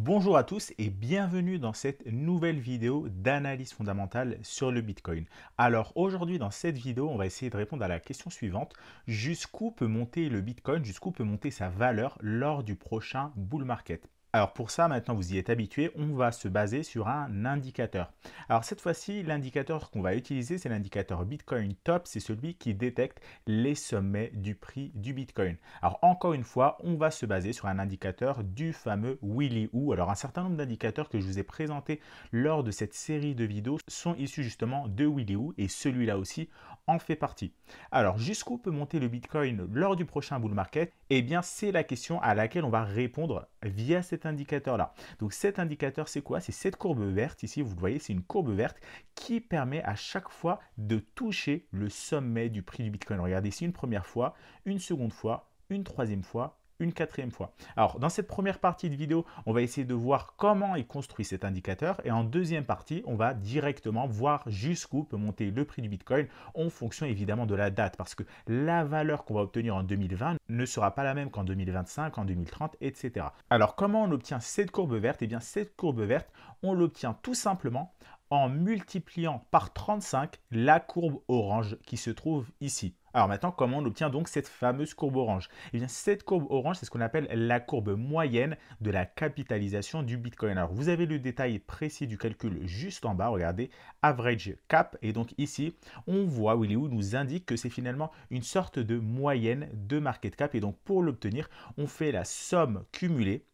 Bonjour à tous et bienvenue dans cette nouvelle vidéo d'analyse fondamentale sur le Bitcoin. Alors aujourd'hui dans cette vidéo, on va essayer de répondre à la question suivante. Jusqu'où peut monter le Bitcoin Jusqu'où peut monter sa valeur lors du prochain bull market alors pour ça, maintenant vous y êtes habitué, on va se baser sur un indicateur. Alors cette fois-ci, l'indicateur qu'on va utiliser, c'est l'indicateur Bitcoin Top, c'est celui qui détecte les sommets du prix du Bitcoin. Alors encore une fois, on va se baser sur un indicateur du fameux Willy Woo. Alors un certain nombre d'indicateurs que je vous ai présentés lors de cette série de vidéos sont issus justement de Willy Woo et celui-là aussi en fait partie. Alors jusqu'où peut monter le Bitcoin lors du prochain bull market Eh bien c'est la question à laquelle on va répondre via cette indicateur-là. Donc cet indicateur, c'est quoi C'est cette courbe verte ici, vous le voyez, c'est une courbe verte qui permet à chaque fois de toucher le sommet du prix du Bitcoin. Regardez ici une première fois, une seconde fois, une troisième fois, une quatrième fois. Alors, dans cette première partie de vidéo, on va essayer de voir comment est construit cet indicateur. Et en deuxième partie, on va directement voir jusqu'où peut monter le prix du Bitcoin en fonction évidemment de la date. Parce que la valeur qu'on va obtenir en 2020 ne sera pas la même qu'en 2025, en 2030, etc. Alors, comment on obtient cette courbe verte et eh bien, cette courbe verte, on l'obtient tout simplement en multipliant par 35 la courbe orange qui se trouve ici. Alors maintenant, comment on obtient donc cette fameuse courbe orange Eh bien, cette courbe orange, c'est ce qu'on appelle la courbe moyenne de la capitalisation du Bitcoin. Alors, vous avez le détail précis du calcul juste en bas, regardez, average cap. Et donc ici, on voit, Willywood nous indique que c'est finalement une sorte de moyenne de market cap. Et donc, pour l'obtenir, on fait la somme cumulée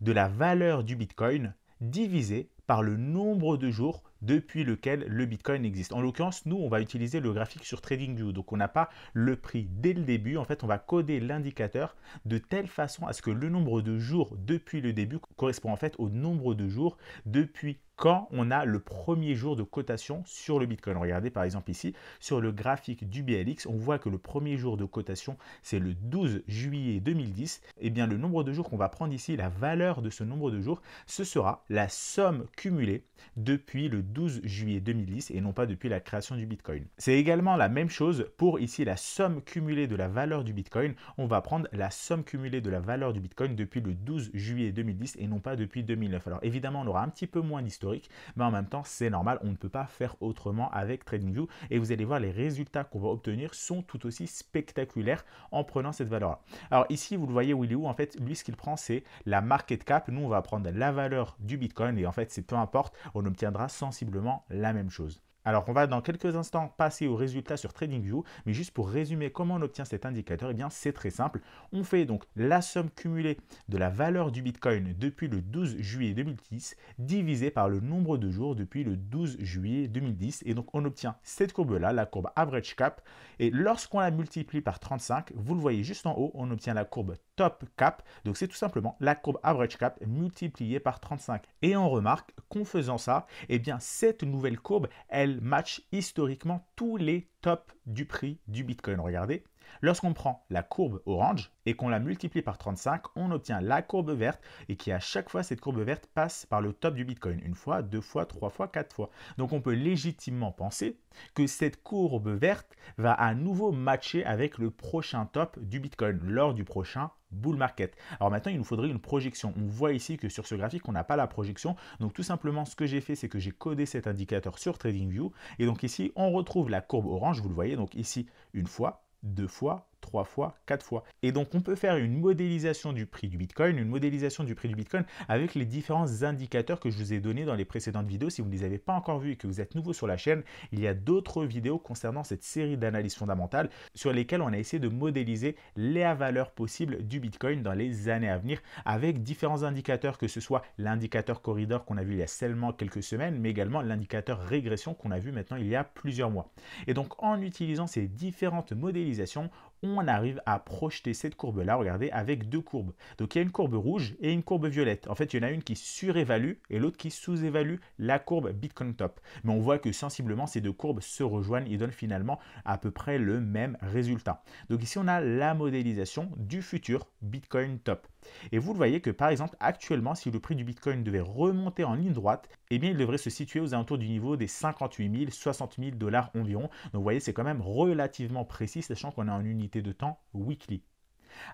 de la valeur du Bitcoin divisée par le nombre de jours depuis lequel le Bitcoin existe. En l'occurrence, nous, on va utiliser le graphique sur TradingView. Donc, on n'a pas le prix dès le début. En fait, on va coder l'indicateur de telle façon à ce que le nombre de jours depuis le début correspond en fait au nombre de jours depuis quand on a le premier jour de cotation sur le Bitcoin. Regardez par exemple ici, sur le graphique du BLX, on voit que le premier jour de cotation, c'est le 12 juillet 2010. Et eh bien le nombre de jours qu'on va prendre ici, la valeur de ce nombre de jours, ce sera la somme cumulée depuis le 12 juillet 2010 et non pas depuis la création du Bitcoin. C'est également la même chose pour ici la somme cumulée de la valeur du Bitcoin. On va prendre la somme cumulée de la valeur du Bitcoin depuis le 12 juillet 2010 et non pas depuis 2009. Alors évidemment, on aura un petit peu moins d'histoire mais en même temps, c'est normal, on ne peut pas faire autrement avec TradingView et vous allez voir les résultats qu'on va obtenir sont tout aussi spectaculaires en prenant cette valeur-là. Alors ici, vous le voyez Willy il en fait, lui, ce qu'il prend, c'est la market cap. Nous, on va prendre la valeur du Bitcoin et en fait, c'est peu importe, on obtiendra sensiblement la même chose. Alors, on va dans quelques instants passer aux résultats sur TradingView, mais juste pour résumer comment on obtient cet indicateur, eh bien c'est très simple. On fait donc la somme cumulée de la valeur du Bitcoin depuis le 12 juillet 2010 divisée par le nombre de jours depuis le 12 juillet 2010 et donc on obtient cette courbe-là, la courbe Average Cap et lorsqu'on la multiplie par 35, vous le voyez juste en haut, on obtient la courbe Top Cap. Donc c'est tout simplement la courbe Average Cap multipliée par 35. Et on remarque qu'en faisant ça, eh bien cette nouvelle courbe, elle match historiquement tous les tops du prix du Bitcoin. Regardez, Lorsqu'on prend la courbe orange et qu'on la multiplie par 35, on obtient la courbe verte et qui à chaque fois cette courbe verte passe par le top du Bitcoin. Une fois, deux fois, trois fois, quatre fois. Donc on peut légitimement penser que cette courbe verte va à nouveau matcher avec le prochain top du Bitcoin lors du prochain bull market. Alors maintenant, il nous faudrait une projection. On voit ici que sur ce graphique, on n'a pas la projection. Donc tout simplement, ce que j'ai fait, c'est que j'ai codé cet indicateur sur TradingView. Et donc ici, on retrouve la courbe orange, vous le voyez, donc ici une fois, deux fois trois fois, quatre fois. Et donc on peut faire une modélisation du prix du Bitcoin, une modélisation du prix du Bitcoin avec les différents indicateurs que je vous ai donnés dans les précédentes vidéos. Si vous ne les avez pas encore vus et que vous êtes nouveau sur la chaîne, il y a d'autres vidéos concernant cette série d'analyses fondamentales sur lesquelles on a essayé de modéliser les valeurs possibles du Bitcoin dans les années à venir avec différents indicateurs, que ce soit l'indicateur corridor qu'on a vu il y a seulement quelques semaines, mais également l'indicateur régression qu'on a vu maintenant il y a plusieurs mois. Et donc en utilisant ces différentes modélisations, on arrive à projeter cette courbe-là, regardez, avec deux courbes. Donc il y a une courbe rouge et une courbe violette. En fait, il y en a une qui surévalue et l'autre qui sous-évalue la courbe Bitcoin Top. Mais on voit que sensiblement, ces deux courbes se rejoignent et donnent finalement à peu près le même résultat. Donc ici, on a la modélisation du futur Bitcoin Top. Et vous le voyez que par exemple actuellement si le prix du Bitcoin devait remonter en ligne droite, eh bien il devrait se situer aux alentours du niveau des 58 000, 60 000 dollars environ. Donc vous voyez c'est quand même relativement précis sachant qu'on est en unité de temps weekly.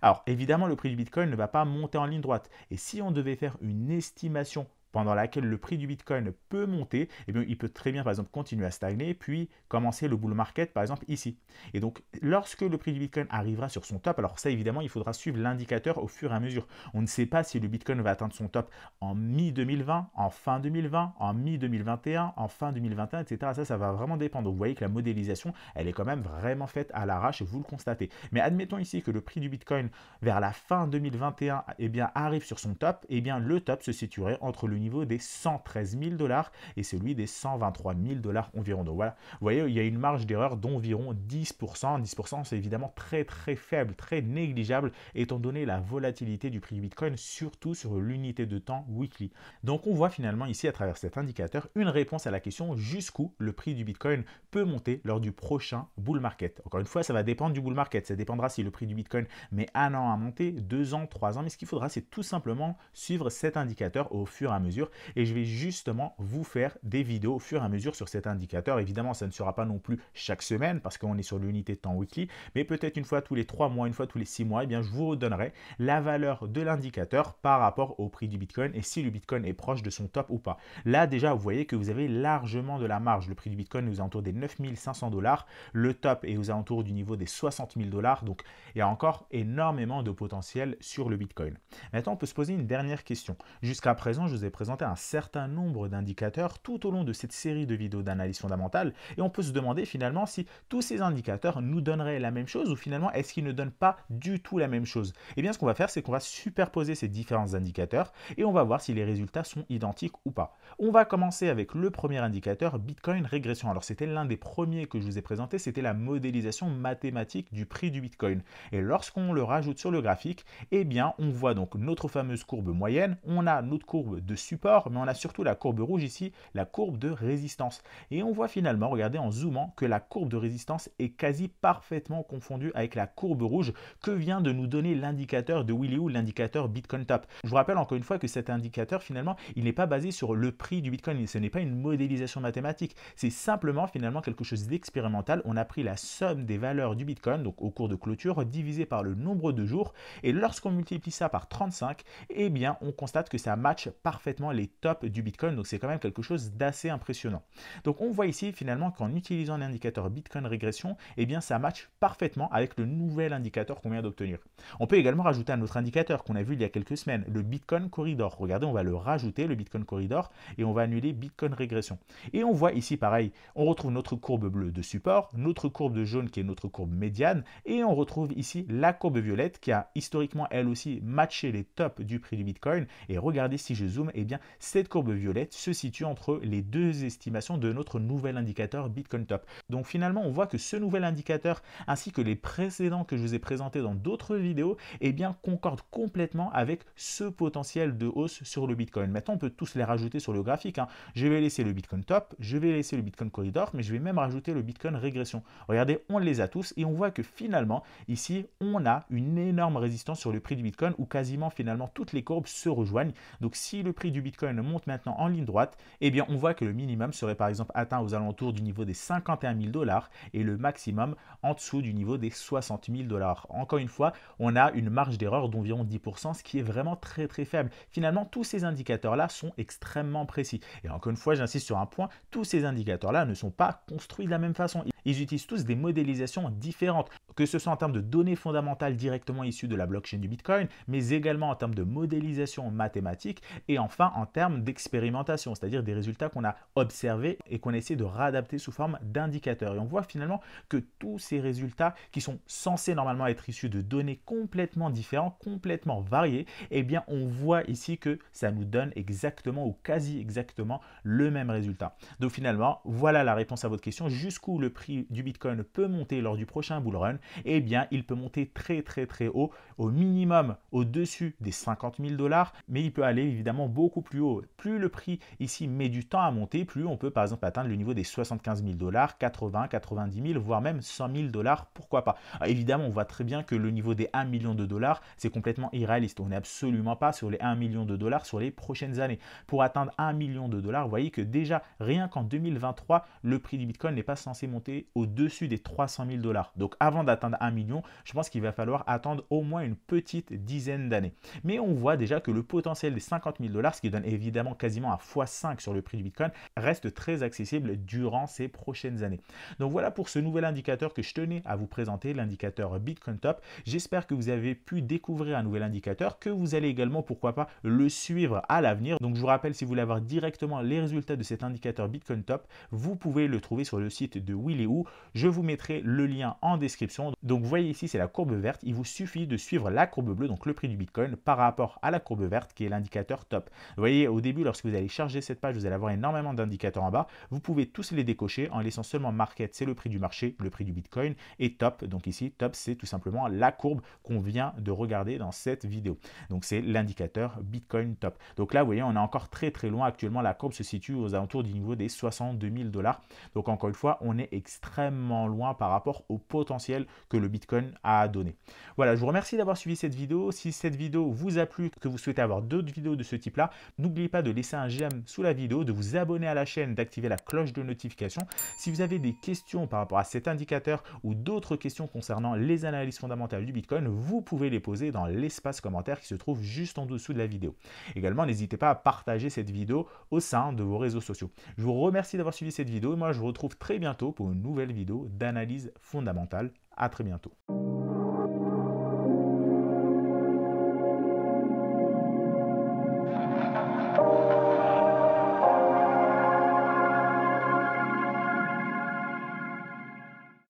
Alors évidemment le prix du Bitcoin ne va pas monter en ligne droite et si on devait faire une estimation pendant laquelle le prix du Bitcoin peut monter, eh bien, il peut très bien, par exemple, continuer à stagner, puis commencer le bull market, par exemple, ici. Et donc, lorsque le prix du Bitcoin arrivera sur son top, alors ça, évidemment, il faudra suivre l'indicateur au fur et à mesure. On ne sait pas si le Bitcoin va atteindre son top en mi-2020, en fin 2020, en mi-2021, en fin 2021, etc. Ça, ça va vraiment dépendre. vous voyez que la modélisation, elle est quand même vraiment faite à l'arrache, vous le constatez. Mais admettons ici que le prix du Bitcoin vers la fin 2021, eh bien, arrive sur son top, eh bien, le top se situerait entre le niveau des 113 000 dollars et celui des 123 000 dollars environ. Donc voilà, vous voyez, il y a une marge d'erreur d'environ 10%. 10%, c'est évidemment très très faible, très négligeable, étant donné la volatilité du prix du Bitcoin, surtout sur l'unité de temps weekly. Donc on voit finalement ici, à travers cet indicateur, une réponse à la question jusqu'où le prix du Bitcoin peut monter lors du prochain bull market. Encore une fois, ça va dépendre du bull market, ça dépendra si le prix du Bitcoin met un an à monter, deux ans, trois ans, mais ce qu'il faudra, c'est tout simplement suivre cet indicateur au fur et à mesure et je vais justement vous faire des vidéos au fur et à mesure sur cet indicateur. Évidemment, ça ne sera pas non plus chaque semaine parce qu'on est sur l'unité de temps weekly, mais peut-être une fois tous les trois mois, une fois tous les six mois, et eh bien je vous redonnerai la valeur de l'indicateur par rapport au prix du Bitcoin et si le Bitcoin est proche de son top ou pas. Là déjà, vous voyez que vous avez largement de la marge. Le prix du Bitcoin est aux des 9500 dollars, le top est aux alentours du niveau des 60 000 dollars, donc il y a encore énormément de potentiel sur le Bitcoin. Maintenant, on peut se poser une dernière question. Jusqu'à présent, je vous ai présenter un certain nombre d'indicateurs tout au long de cette série de vidéos d'analyse fondamentale et on peut se demander finalement si tous ces indicateurs nous donneraient la même chose ou finalement est-ce qu'ils ne donnent pas du tout la même chose Et eh bien ce qu'on va faire c'est qu'on va superposer ces différents indicateurs et on va voir si les résultats sont identiques ou pas. On va commencer avec le premier indicateur Bitcoin régression. Alors c'était l'un des premiers que je vous ai présenté, c'était la modélisation mathématique du prix du Bitcoin. Et lorsqu'on le rajoute sur le graphique, et eh bien on voit donc notre fameuse courbe moyenne, on a notre courbe de support, mais on a surtout la courbe rouge ici, la courbe de résistance. Et on voit finalement, regardez en zoomant, que la courbe de résistance est quasi parfaitement confondue avec la courbe rouge que vient de nous donner l'indicateur de Willy ou l'indicateur Bitcoin Top. Je vous rappelle encore une fois que cet indicateur, finalement, il n'est pas basé sur le prix du Bitcoin, ce n'est pas une modélisation mathématique, c'est simplement finalement quelque chose d'expérimental. On a pris la somme des valeurs du Bitcoin, donc au cours de clôture, divisé par le nombre de jours, et lorsqu'on multiplie ça par 35, eh bien, on constate que ça match parfaitement les tops du Bitcoin. Donc c'est quand même quelque chose d'assez impressionnant. Donc on voit ici finalement qu'en utilisant l'indicateur Bitcoin régression, et eh bien ça match parfaitement avec le nouvel indicateur qu'on vient d'obtenir. On peut également rajouter un autre indicateur qu'on a vu il y a quelques semaines, le Bitcoin Corridor. Regardez, on va le rajouter, le Bitcoin Corridor, et on va annuler Bitcoin régression. Et on voit ici pareil, on retrouve notre courbe bleue de support, notre courbe de jaune qui est notre courbe médiane, et on retrouve ici la courbe violette qui a historiquement elle aussi matché les tops du prix du Bitcoin. Et regardez si je zoome, et eh cette courbe violette se situe entre les deux estimations de notre nouvel indicateur Bitcoin Top. Donc finalement, on voit que ce nouvel indicateur, ainsi que les précédents que je vous ai présentés dans d'autres vidéos, et eh bien, concordent complètement avec ce potentiel de hausse sur le Bitcoin. Maintenant, on peut tous les rajouter sur le graphique. Hein. Je vais laisser le Bitcoin Top, je vais laisser le Bitcoin Corridor, mais je vais même rajouter le Bitcoin Régression. Regardez, on les a tous et on voit que finalement, ici, on a une énorme résistance sur le prix du Bitcoin où quasiment finalement toutes les courbes se rejoignent. Donc si le prix du Bitcoin monte maintenant en ligne droite, eh bien on voit que le minimum serait par exemple atteint aux alentours du niveau des 51 000 dollars et le maximum en dessous du niveau des 60 000 dollars. Encore une fois, on a une marge d'erreur d'environ 10%, ce qui est vraiment très très faible. Finalement, tous ces indicateurs-là sont extrêmement précis. Et encore une fois, j'insiste sur un point, tous ces indicateurs-là ne sont pas construits de la même façon. Ils utilisent tous des modélisations différentes que ce soit en termes de données fondamentales directement issues de la blockchain du Bitcoin, mais également en termes de modélisation mathématique et enfin en termes d'expérimentation, c'est-à-dire des résultats qu'on a observés et qu'on a essayé de réadapter sous forme d'indicateurs. Et on voit finalement que tous ces résultats qui sont censés normalement être issus de données complètement différentes, complètement variées, eh bien on voit ici que ça nous donne exactement ou quasi exactement le même résultat. Donc finalement, voilà la réponse à votre question, jusqu'où le prix du Bitcoin peut monter lors du prochain bull run eh bien, il peut monter très très très haut, au minimum au-dessus des 50 000 dollars, mais il peut aller évidemment beaucoup plus haut. Plus le prix ici met du temps à monter, plus on peut par exemple atteindre le niveau des 75 000 dollars, 80, 90 000, voire même 100 000 dollars, pourquoi pas. évidemment, on voit très bien que le niveau des 1 million de dollars, c'est complètement irréaliste. On n'est absolument pas sur les 1 million de dollars sur les prochaines années. Pour atteindre 1 million de dollars, vous voyez que déjà, rien qu'en 2023, le prix du Bitcoin n'est pas censé monter au-dessus des 300 000 dollars. Donc avant d'atteindre atteindre 1 million, je pense qu'il va falloir attendre au moins une petite dizaine d'années. Mais on voit déjà que le potentiel des 50 000 dollars, ce qui donne évidemment quasiment un x5 sur le prix du Bitcoin, reste très accessible durant ces prochaines années. Donc voilà pour ce nouvel indicateur que je tenais à vous présenter, l'indicateur Bitcoin Top. J'espère que vous avez pu découvrir un nouvel indicateur, que vous allez également, pourquoi pas, le suivre à l'avenir. Donc je vous rappelle, si vous voulez avoir directement les résultats de cet indicateur Bitcoin Top, vous pouvez le trouver sur le site de et Je vous mettrai le lien en description donc vous voyez ici, c'est la courbe verte. Il vous suffit de suivre la courbe bleue, donc le prix du Bitcoin, par rapport à la courbe verte qui est l'indicateur top. Vous voyez, au début, lorsque vous allez charger cette page, vous allez avoir énormément d'indicateurs en bas. Vous pouvez tous les décocher en laissant seulement market, c'est le prix du marché, le prix du Bitcoin, et top. Donc ici, top, c'est tout simplement la courbe qu'on vient de regarder dans cette vidéo. Donc c'est l'indicateur Bitcoin top. Donc là, vous voyez, on est encore très très loin. Actuellement, la courbe se situe aux alentours du niveau des 62 000 dollars. Donc encore une fois, on est extrêmement loin par rapport au potentiel que le Bitcoin a donné. Voilà, je vous remercie d'avoir suivi cette vidéo. Si cette vidéo vous a plu, que vous souhaitez avoir d'autres vidéos de ce type-là, n'oubliez pas de laisser un j'aime sous la vidéo, de vous abonner à la chaîne, d'activer la cloche de notification. Si vous avez des questions par rapport à cet indicateur ou d'autres questions concernant les analyses fondamentales du Bitcoin, vous pouvez les poser dans l'espace commentaire qui se trouve juste en dessous de la vidéo. Également, n'hésitez pas à partager cette vidéo au sein de vos réseaux sociaux. Je vous remercie d'avoir suivi cette vidéo et moi je vous retrouve très bientôt pour une nouvelle vidéo d'analyse fondamentale à très bientôt.